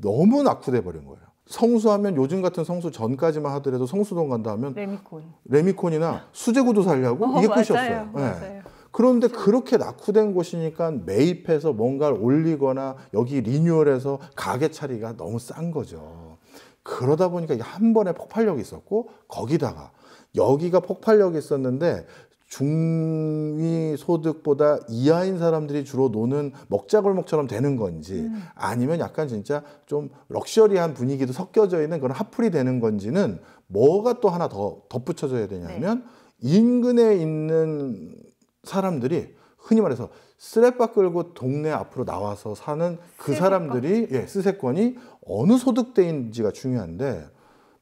너무 낙후돼 버린 거예요. 성수하면 요즘 같은 성수 전까지만 하더라도 성수동 간다 하면 레미콘. 레미콘이나 수제구도 살려고 어, 이게 끝이었어요. 맞아요. 네. 그런데 그렇게 낙후된 곳이니까 매입해서 뭔가를 올리거나 여기 리뉴얼해서 가게 차리가 너무 싼 거죠. 그러다 보니까 이게 한 번에 폭발력이 있었고 거기다가 여기가 폭발력이 있었는데 중위 소득보다 이하인 사람들이 주로 노는 먹자골목처럼 되는 건지 음. 아니면 약간 진짜 좀 럭셔리한 분위기도 섞여져 있는 그런 핫플이 되는 건지는 뭐가 또 하나 더 덧붙여져야 되냐면 네. 인근에 있는 사람들이 흔히 말해서 쓰레빠 끌고 동네 앞으로 나와서 사는 그 쓰레빠? 사람들이 예, 쓰세권이 어느 소득대인지가 중요한데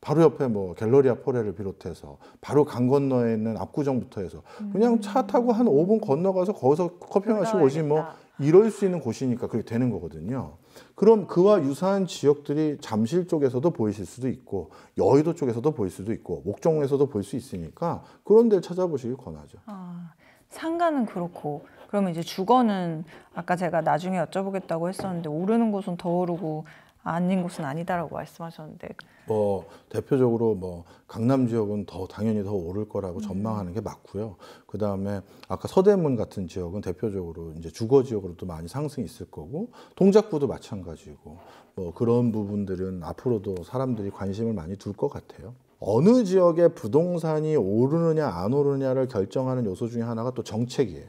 바로 옆에 뭐 갤러리아 포레를 비롯해서 바로 강 건너에 있는 압구정부터 해서 그냥 차 음. 타고 한 5분 건너가서 거기서 커피 마시고 오지 뭐 이럴 수 있는 곳이니까 그렇게 되는 거거든요. 그럼 그와 유사한 지역들이 잠실 쪽에서도 보이실 수도 있고 여의도 쪽에서도 보일 수도 있고 목종에서도 보일 수 있으니까 그런 데를 찾아보시길 권하죠. 아, 상가는 그렇고 그러면 이제 주거는 아까 제가 나중에 여쭤보겠다고 했었는데 오르는 곳은 더 오르고 아닌 곳은 아니다라고 말씀하셨는데 뭐 대표적으로 뭐 강남 지역은 더 당연히 더 오를 거라고 음. 전망하는 게 맞고요. 그 다음에 아까 서대문 같은 지역은 대표적으로 이제 주거 지역으로도 많이 상승이 있을 거고 동작구도 마찬가지고 뭐 그런 부분들은 앞으로도 사람들이 관심을 많이 둘 것 같아요. 어느 지역에 부동산이 오르느냐 안 오르느냐를 결정하는 요소 중에 하나가 또 정책이에요.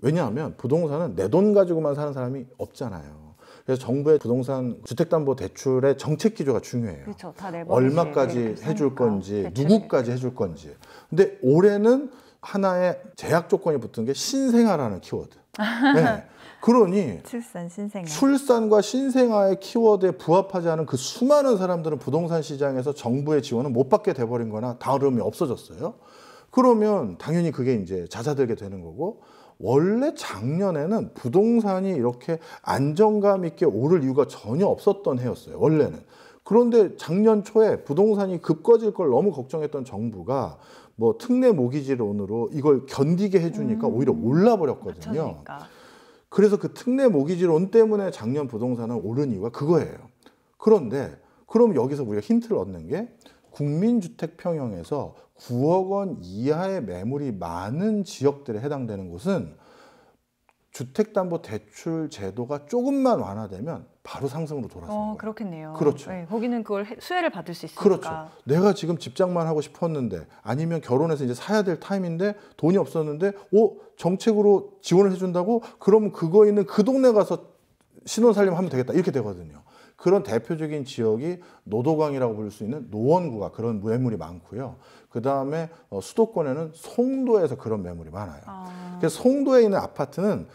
왜냐하면 부동산은 내 돈 가지고만 사는 사람이 없잖아요. 그래서 정부의 부동산 주택담보대출의 정책 기조가 중요해요. 그렇죠. 다 얼마까지 해줄 건지, 누구까지 해줄 건지. 근데 올해는 하나의 제약 조건이 붙은 게 신생아라는 키워드. (laughs) 네. 그러니 출산 신생아 출산과 신생아의 키워드에 부합하지 않은 그 수많은 사람들은 부동산 시장에서 정부의 지원을 못 받게 돼버린 거나 다름이 없어졌어요. 그러면 당연히 그게 이제 자아들게 되는 거고 원래 작년에는 부동산이 이렇게 안정감 있게 오를 이유가 전혀 없었던 해였어요. 원래는. 그런데 작년 초에 부동산이 급거질 걸 너무 걱정했던 정부가 뭐 특례 모기지론으로 이걸 견디게 해주니까 음. 오히려 올라버렸거든요. 맞춰니까 그래서 그 특례 모기지론 때문에 작년 부동산은 오른 이유가 그거예요. 그런데 그럼 여기서 우리가 힌트를 얻는 게 국민주택 평형에서 9억 원 이하의 매물이 많은 지역들에 해당되는 곳은 주택담보대출 제도가 조금만 완화되면 바로 상승으로 돌아서는 어, 거예요. 그렇겠네요. 그렇죠. 네, 거기는 그걸 수혜를 받을 수 있으니까. 그렇죠. 내가 지금 집장만 하고 싶었는데 아니면 결혼해서 이제 사야 될 타임인데 돈이 없었는데 오 어, 정책으로 지원을 해준다고 그럼 그거 있는 그 동네 가서 신혼 살림 하면 되겠다 이렇게 되거든요. 그런 대표적인 지역이 노도강이라고 부를 수 있는 노원구가 그런 매물이 많고요. 그 다음에 어, 수도권에는 송도에서 그런 매물이 많아요. 아... 그래서 송도에 있는 아파트는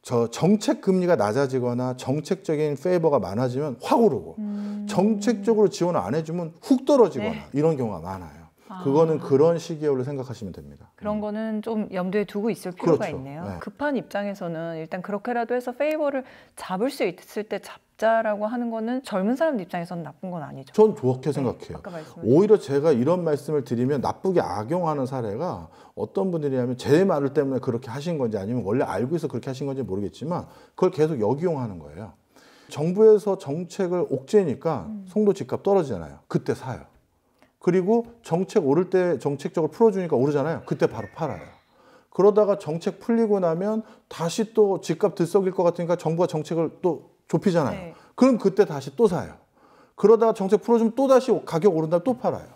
저 정책 금리가 낮아지거나 정책적인 페이버가 많아지면 확 오르고 음... 정책적으로 지원을 안 해주면 훅 떨어지거나 네. 이런 경우가 많아요. 아. 그거는 그런 시기열로 생각하시면 됩니다. 그런 음. 거는 좀 염두에 두고 있을 필요가 그렇죠. 있네요. 네. 급한 입장에서는 일단 그렇게라도 해서 페이버를 잡을 수 있을 때 잡자라고 하는 거는 젊은 사람 입장에서는 나쁜 건 아니죠. 전그게 생각해요. 네. 오히려 제가 이런 말씀을 드리면 나쁘게 악용하는 사례가 어떤 분들이냐면 제 말을 때문에 그렇게 하신 건지 아니면 원래 알고 있어 그렇게 하신 건지 모르겠지만 그걸 계속 역이용하는 거예요. 정부에서 정책을 옥죄니까 음. 송도 집값 떨어지잖아요. 그때 사요. 그리고 정책 오를 때 정책적으로 풀어주니까 오르잖아요. 그때 바로 팔아요. 그러다가 정책 풀리고 나면 다시 또 집값 들썩일 것 같으니까 정부가 정책을 또 좁히잖아요. 네. 그럼 그때 다시 또 사요. 그러다가 정책 풀어주면 또 다시 가격 오른다 또 팔아요.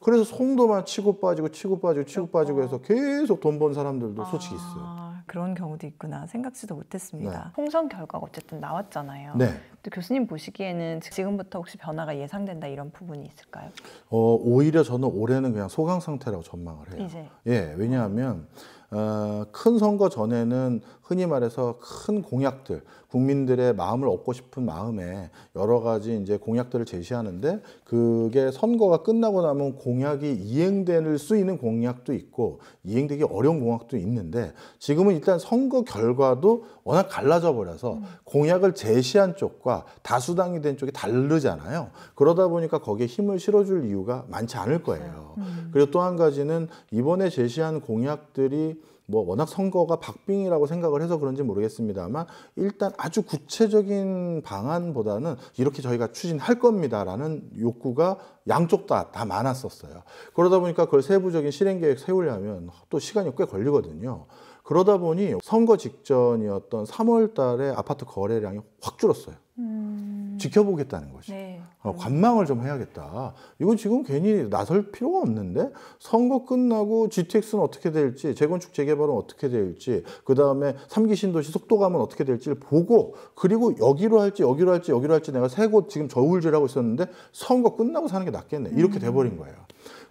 그래서 송도만 치고 빠지고 치고 빠지고 치고 빠지고 해서 계속 돈 번 사람들도 솔직히 있어요. 그런 경우도 있구나 생각지도 못했습니다. 네. 홍성 결과가 어쨌든 나왔잖아요. 네. 근 교수님 보시기에는 지금부터 혹시 변화가 예상된다 이런 부분이 있을까요? 어, 오히려 저는 올해는 그냥 소강 상태라고 전망을 해요. 이제. 예, 왜냐하면 어, 큰 선거 전에는 흔히 말해서 큰 공약들 국민들의 마음을 얻고 싶은 마음에 여러 가지 이제 공약들을 제시하는데 그게 선거가 끝나고 나면 공약이 이행될 수 있는 공약도 있고 이행되기 어려운 공약도 있는데 지금은 일단 선거 결과도 워낙 갈라져 버려서 음. 공약을 제시한 쪽과 다수당이 된 쪽이 다르잖아요. 그러다 보니까 거기에 힘을 실어줄 이유가 많지 않을 거예요. 음. 그리고 또 한 가지는 이번에 제시한 공약들이 뭐 워낙 선거가 박빙이라고 생각을 해서 그런지 모르겠습니다만 일단 아주 구체적인 방안보다는 이렇게 저희가 추진할 겁니다라는 욕구가 양쪽 다, 다 많았었어요. 그러다 보니까 그걸 세부적인 실행 계획 세우려면 또 시간이 꽤 걸리거든요. 그러다 보니 선거 직전이었던 3월 달에 아파트 거래량이 확 줄었어요. 음. 지켜보겠다는 것이 네. 어, 관망을 좀 해야겠다. 이건 지금 괜히 나설 필요가 없는데 선거 끝나고 GTX는 어떻게 될지 재건축 재개발은 어떻게 될지 그 다음에 삼기 신도시 속도감은 어떻게 될지를 보고 그리고 여기로 할지 여기로 할지 여기로 할지 내가 세 곳 지금 저울질하고 있었는데 선거 끝나고 사는 게 낫겠네 이렇게 음. 돼버린 거예요.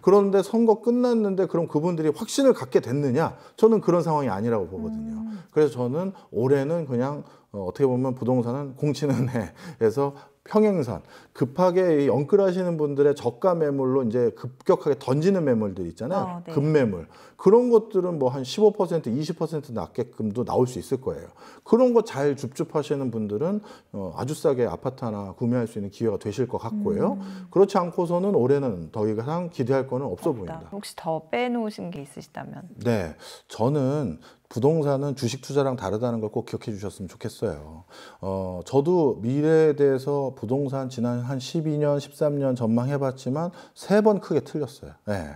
그런데 선거 끝났는데 그럼 그분들이 확신을 갖게 됐느냐? 저는 그런 상황이 아니라고 보거든요. 음. 그래서 저는 올해는 그냥 어, 떻게 보면 부동산은 공치는 (laughs) 해에서 평행선 급하게 연끌하시는 분들의 저가 매물로 이제 급격하게 던지는 매물들 있잖아요. 어, 네. 급매물 그런 것들은 뭐 한 15% 20% 낮게끔도 나올 수 있을 거예요. 그런 거 잘 줍줍하시는 분들은 어, 아주 싸게 아파트 하나 구매할 수 있는 기회가 되실 것 같고요. 음. 그렇지 않고서는 올해는 더 이상 기대할 거는 없어 없다. 보인다. 혹시 더 빼놓으신 게 있으시다면? 네, 저는 부동산은 주식 투자랑 다르다는 걸 꼭 기억해 주셨으면 좋겠어요. 어, 저도 미래에 대해서 부동산 지난 한 12년, 13년 전망해 봤지만 세 번 크게 틀렸어요. 네.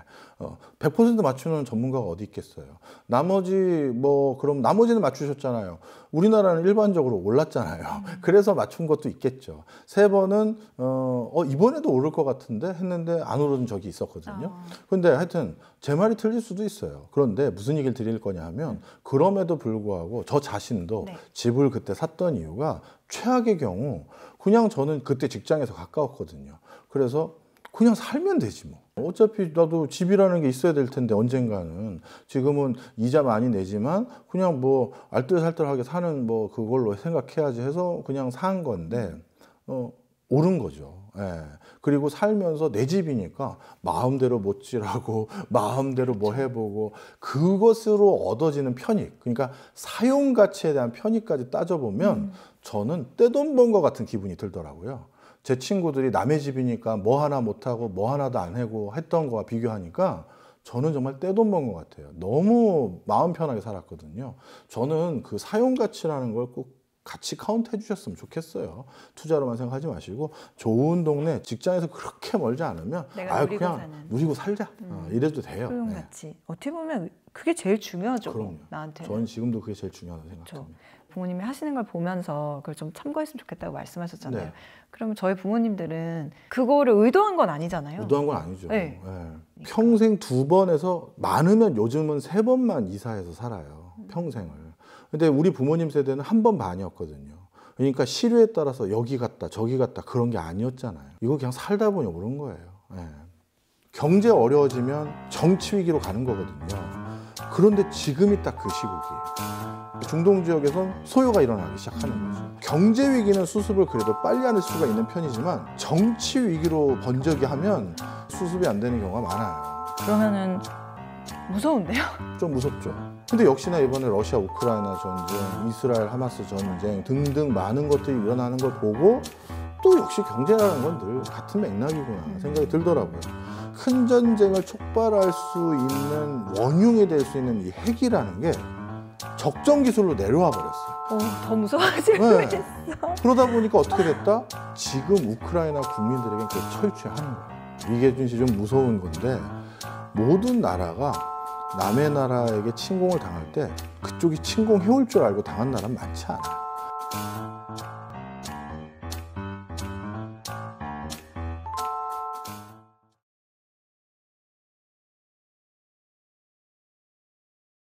100% 어, 맞추는 전문가가 어디 있겠어요. 나머지 뭐 그럼 나머지는 맞추셨잖아요. 우리나라는 일반적으로 올랐잖아요. 음. (laughs) 그래서 맞춘 것도 있겠죠. 세 번은 어, 어 이번에도 오를 것 같은데 했는데 안 오른 적이 있었거든요. 아. 근데 하여튼 제 말이 틀릴 수도 있어요. 그런데 무슨 얘기를 드릴 거냐 하면 네. 그럼에도 불구하고 저 자신도 네. 집을 그때 샀던 이유가 최악의 경우 그냥 저는 그때 직장에서 가까웠거든요. 그래서 그냥 살면 되지 뭐. 어차피 나도 집이라는 게 있어야 될 텐데 언젠가는 지금은 이자 많이 내지만 그냥 뭐 알뜰살뜰하게 사는 뭐 그걸로 생각해야지 해서 그냥 산 건데 어 옳은 거죠. 예. 그리고 살면서 내 집이니까 마음대로 못지라고 (laughs) 마음대로 뭐 해보고 그것으로 얻어지는 편익 그러니까 사용 가치에 대한 편익까지 따져보면 음. 저는 떼돈 번 것 같은 기분이 들더라고요. 제 친구들이 남의 집이니까 뭐 하나 못하고 뭐 하나도 안 하고 했던 거와 비교하니까 저는 정말 떼돈 번 것 같아요. 너무 마음 편하게 살았거든요. 저는 그 사용 가치라는 걸 꼭 같이 카운트 해주셨으면 좋겠어요. 투자로만 생각하지 마시고 좋은 동네 직장에서 그렇게 멀지 않으면 아유 그냥 사는. 누리고 살자 어, 음. 어, 이래도 돼요. 소용 가치 네. 어떻게 보면 그게 제일 중요하죠. 그럼요. 나한테. 전 지금도 그게 제일 중요하다고 생각합니다. 부모님이 하시는 걸 보면서 그걸 좀 참고했으면 좋겠다고 말씀하셨잖아요. 네. 그러면 저희 부모님들은 그거를 의도한 건 아니잖아요. 의도한 건 아니죠. 네. 네. 그러니까. 평생 두 번에서 많으면 요즘은 세 번만 이사해서 살아요. 음. 평생을. 근데 우리 부모님 세대는 한 번 반이었거든요. 그러니까 시류에 따라서 여기 갔다 저기 갔다 그런 게 아니었잖아요. 이거 그냥 살다 보니 오른 거예요. 네. 경제 어려워지면 정치 위기로 가는 거거든요. 그런데 지금이 딱 그 시국이에요. 중동 지역에선 소요가 일어나기 시작하는 거죠. 음. 경제 위기는 수습을 그래도 빨리 하는 수가 있는 편이지만 정치 위기로 번져기 하면 수습이 안 되는 경우가 많아요. 그러면은 무서운데요? 좀 무섭죠. 근데 역시나 이번에 러시아 우크라이나 전쟁, 이스라엘 하마스 전쟁 등등 많은 것들이 일어나는 걸 보고 또 역시 경제라는 건 늘 같은 맥락이구나 음. 생각이 들더라고요. 큰 전쟁을 촉발할 수 있는 원흉이 될 수 있는 이 핵이라는 게 적정 기술로 내려와 버렸어요. 오, 어, 더 무서워지고 네. 그러다 보니까 어떻게 됐다? 지금 우크라이나 국민들에게 그 철취하는 거예요. 이게 좀 무서운 건데 모든 나라가 남의 나라에게 침공을 당할 때 그쪽이 침공해올 줄 알고 당한 나라는 많지 않아요.